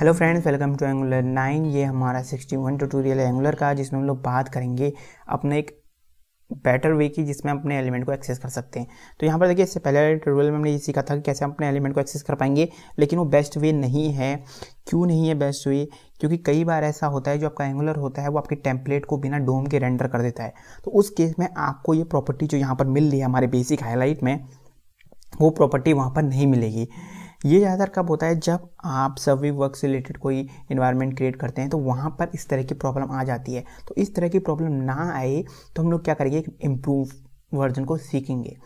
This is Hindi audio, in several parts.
hello friends welcome to Angular nine ये हमारा सिक्सटी वन ट्यूटोरियल एंगुलर का जिसमें हम लोग बात करेंगे अपने एक बेटर वे की जिसमें अपने एलिमेंट को एक्सेस कर सकते हैं तो यहाँ पर देखिए इससे पहले ट्यूटोरियल में हमने ये सीखा था कि कैसे अपने एलिमेंट को एक्सेस कर पाएंगे लेकिन वो बेस्ट वे नहीं है क्यों नहीं है बेस्ट वे क्योंकि कई बार ऐसा होता है जो आपका एंगुलर होता है वो आपके टेम्पलेट को बिना डोम के रेंडर कर देता है तो उस केस में आपको ये प्रॉपर्टी जो यहाँ पर मिल रही है हमारे बेसिक हाईलाइट में वो प्रॉपर्टी वहाँ पर नहीं मिलेगी ये ज़्यादातर कब होता है जब आप सर्वे वर्क से रिलेटेड कोई इन्वायरमेंट क्रिएट करते हैं तो वहाँ पर इस तरह की प्रॉब्लम आ जाती है तो इस तरह की प्रॉब्लम ना आए तो हम लोग क्या करेंगे इम्प्रूव वर्जन को सीखेंगे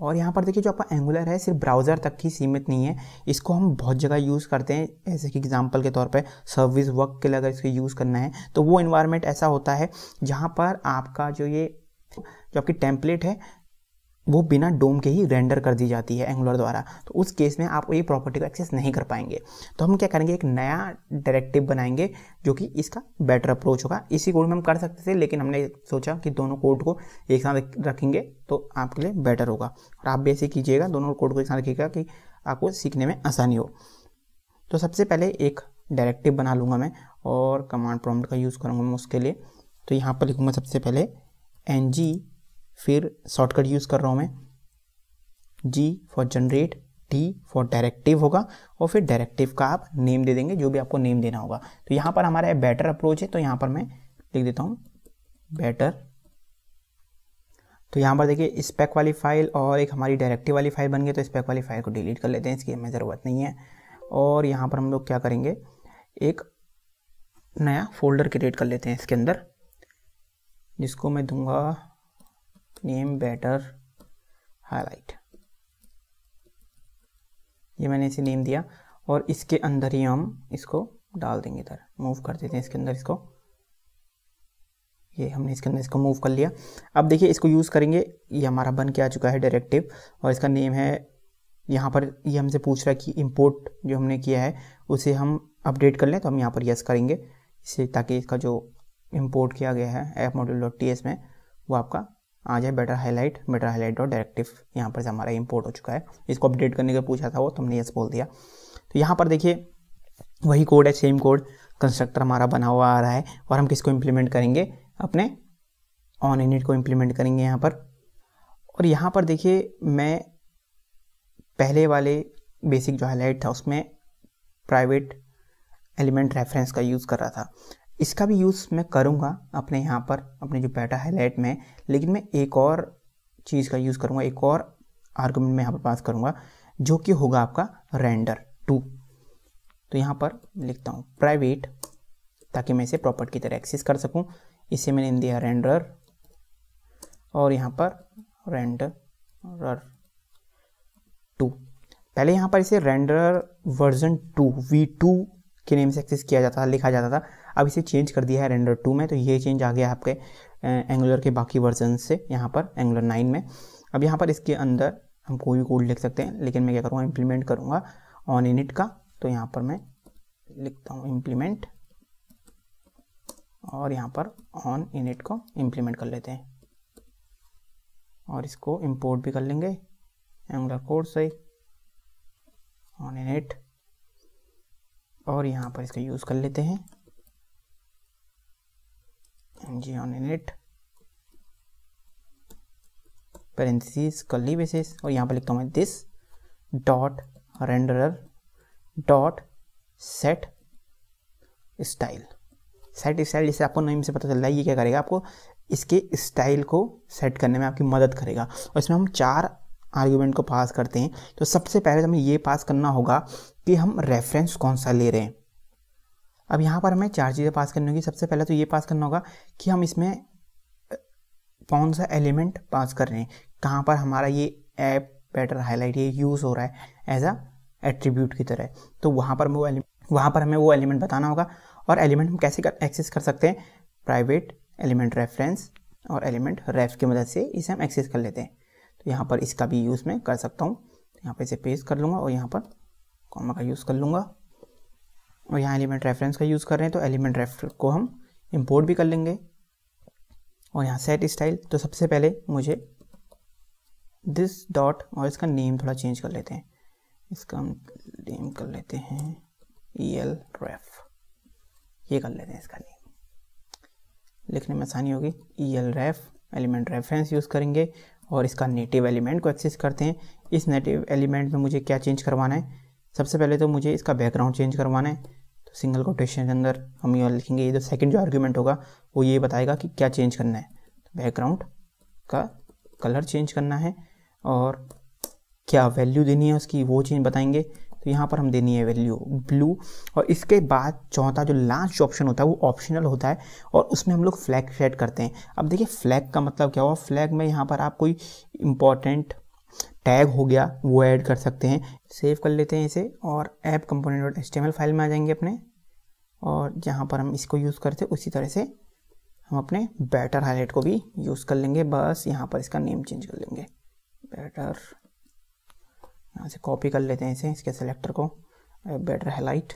और यहाँ पर देखिए जो आपका एंगुलर है सिर्फ ब्राउज़र तक ही सीमित नहीं है इसको हम बहुत जगह यूज़ करते हैं ऐसे कि एग्जाम्पल के तौर पर सर्विस वर्क के लिए अगर इसको यूज़ करना है तो वो इन्वायरमेंट ऐसा होता है जहाँ पर आपका जो ये जो आपकी टेम्पलेट है वो बिना डोम के ही रेंडर कर दी जाती है एंगुलर द्वारा तो उस केस में आप ये प्रॉपर्टी को एक्सेस नहीं कर पाएंगे तो हम क्या करेंगे एक नया डायरेक्टिव बनाएंगे जो कि इसका बेटर अप्रोच होगा इसी कोड में हम कर सकते थे लेकिन हमने सोचा कि दोनों कोड को एक साथ रखेंगे तो आपके लिए बेटर होगा और आप भी ऐसे कीजिएगा दोनों कोड को एक साथ रखिएगा कि आपको सीखने में आसानी हो तो सबसे पहले एक डायरेक्टिव बना लूँगा मैं और कमांड प्रॉम्प्ट का यूज़ करूँगा मैं उसके लिए तो यहाँ पर लिखूँगा सबसे पहले एन जी फिर शॉर्टकट यूज़ कर रहा हूँ मैं G for generate D for directive होगा और फिर डायरेक्टिव का आप नेम दे देंगे जो भी आपको नेम देना होगा तो यहाँ पर हमारा बेटर अप्रोच है तो यहाँ पर मैं लिख देता हूँ बेटर तो यहाँ पर देखिए स्पेक वाली फाइल और एक हमारी डायरेक्टिव वाली फाइल बन गई तो स्पेक वाली फाइल को डिलीट कर लेते हैं इसकी हमें ज़रूरत नहीं है और यहाँ पर हम लोग क्या करेंगे एक नया फोल्डर क्रिएट कर लेते हैं इसके अंदर जिसको मैं दूंगा name better highlight ये मैंने इसे नेम दिया और इसके अंदर ही हम इसको डाल देंगे इधर मूव कर देते हैं इसके अंदर इसको ये हमने इसके अंदर इसको मूव कर लिया अब देखिए इसको यूज़ करेंगे ये हमारा बन के आ चुका है डायरेक्टिव और इसका नेम है यहाँ पर ये हमसे पूछ रहा है कि इम्पोर्ट जो हमने किया है उसे हम अपडेट कर लें तो हम यहाँ पर यस करेंगे इससे ताकि इसका जो इम्पोर्ट किया गया है app module dot T S में वो आपका आ जाए better highlight better highlight dot directive यहाँ पर से हमारा इम्पोर्ट हो चुका है इसको अपडेट करने का पूछा था वो तो हमने यस बोल दिया तो यहाँ पर देखिए वही कोड है सेम कोड कंस्ट्रक्टर हमारा बना हुआ आ रहा है और हम किसको इम्प्लीमेंट करेंगे अपने ऑन इनिट को इम्प्लीमेंट करेंगे यहाँ पर और यहाँ पर देखिए मैं पहले वाले बेसिक जो हाईलाइट था उसमें प्राइवेट एलिमेंट रेफरेंस का यूज़ कर रहा था इसका भी यूज़ मैं करूँगा अपने यहाँ पर अपने जो है हाईलाइट में लेकिन मैं एक और चीज़ का यूज़ करूँगा एक और आर्गूमेंट मैं यहाँ पर पास करूँगा जो कि होगा आपका रेंडर टू तो यहाँ पर लिखता हूँ प्राइवेट ताकि मैं इसे प्रॉपर्टी की तरह एक्सेस कर सकूँ इसे मैंने दिया रेंडर और यहाँ पर रेंडर टू पहले यहाँ पर इसे render version two V two के नेम से एक्सेस किया जाता था लिखा जाता था अब इसे चेंज कर दिया है रेंडर टू में तो ये चेंज आ गया आपके एंगुलर के बाकी वर्जन से यहाँ पर एंगुलर नाइन में अब यहाँ पर इसके अंदर हम कोई भी कोड लिख सकते हैं लेकिन मैं क्या करूँगा इम्प्लीमेंट करूँगा ऑन इनिट का तो यहाँ पर मैं लिखता हूँ इम्प्लीमेंट और यहाँ पर ऑन इनिट को इम्प्लीमेंट कर लेते हैं और इसको इम्पोर्ट भी कर लेंगे एंगुलर कोड से ऑन इनिट और यहाँ पर इसका यूज़ कर लेते हैं एंजियन init पेरेंथिस curly बेसिस और यहाँ पर लिखता हूँ मैं this dot renderer dot set style set style जैसे आपको नेम से पता चल रहा है ये क्या करेगा आपको इसके स्टाइल को सेट करने में आपकी मदद करेगा और इसमें हम चार आर्ग्यूमेंट को पास करते हैं तो सबसे पहले तो हमें ये पास करना होगा कि हम रेफरेंस कौन सा ले रहे हैं अब यहाँ पर हमें चार चीज़ें पास करनी होगी सबसे पहले तो ये पास करना होगा कि हम इसमें कौन सा एलिमेंट पास कर रहे हैं कहाँ पर हमारा ये ऐप बेटर हाईलाइट ये यूज़ हो रहा है एज अ एट्रीब्यूट की तरह तो वहाँ पर वो एलिमेंट वहाँ पर हमें वो एलिमेंट बताना होगा और एलिमेंट हम कैसे कर एक्सेस कर सकते हैं प्राइवेट एलिमेंट रेफरेंस और एलिमेंट रेफ की मदद से इसे हम एक्सेस कर लेते हैं तो यहाँ पर इसका भी यूज़ मैं कर सकता हूँ यहाँ पर इसे पेस्ट कर लूँगा और यहाँ पर कॉमा का यूज़ कर लूँगा और यहाँ एलिमेंट रेफरेंस का यूज़ कर रहे हैं तो एलिमेंट रेफ को हम इम्पोर्ट भी कर लेंगे और यहाँ सेट स्टाइल तो सबसे पहले मुझे दिस डॉट और इसका नेम थोड़ा चेंज कर लेते हैं इसका हम नेम कर लेते हैं ई एल रेफ ये कर लेते हैं इसका नेम लिखने में आसानी होगी E L ref element reference use करेंगे और इसका नेटिव एलिमेंट को एक्सेस करते हैं इस नेटिव एलिमेंट में मुझे क्या चेंज करवाना है सबसे पहले तो मुझे इसका बैकग्राउंड चेंज करवाना है तो सिंगल कोटेशन के अंदर हम ये लिखेंगे ये जो सेकंड जो आर्ग्यूमेंट होगा वो ये बताएगा कि क्या चेंज करना है बैकग्राउंड का कलर चेंज करना है और क्या वैल्यू देनी है उसकी वो चेंज बताएंगे तो यहाँ पर हम देनी है वैल्यू ब्लू और इसके बाद चौथा जो लास्ट ऑप्शन होता है वो ऑप्शनल होता है और उसमें हम लोग फ्लैग सेट करते हैं अब देखिए फ्लैग का मतलब क्या हुआ फ्लैग में यहाँ पर आप कोई इम्पॉर्टेंट टैग हो गया वो ऐड कर सकते हैं सेव कर लेते हैं इसे और app component dot H file में आ जाएंगे अपने और जहाँ पर हम इसको यूज़ करते उसी तरह से हम अपने बैटर हाईलाइट को भी यूज़ कर लेंगे बस यहाँ पर इसका नेम चेंज कर लेंगे बैटर यहाँ से कॉपी कर लेते हैं इसे इसके सेलेक्टर को बैटर हाईलाइट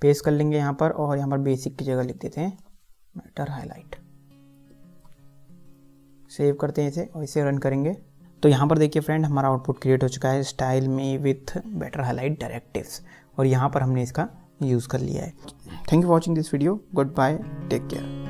पेस्ट कर लेंगे यहाँ पर और यहाँ पर बेसिक की जगह लिख देते हैं बैटर हाईलाइट सेव करते हैं इसे और इसे रन करेंगे तो यहाँ पर देखिए फ्रेंड हमारा आउटपुट क्रिएट हो चुका है स्टाइल में विथ बेटर हाईलाइट डायरेक्टिव्स और यहाँ पर हमने इसका यूज़ कर लिया है thank you watching this video good bye take care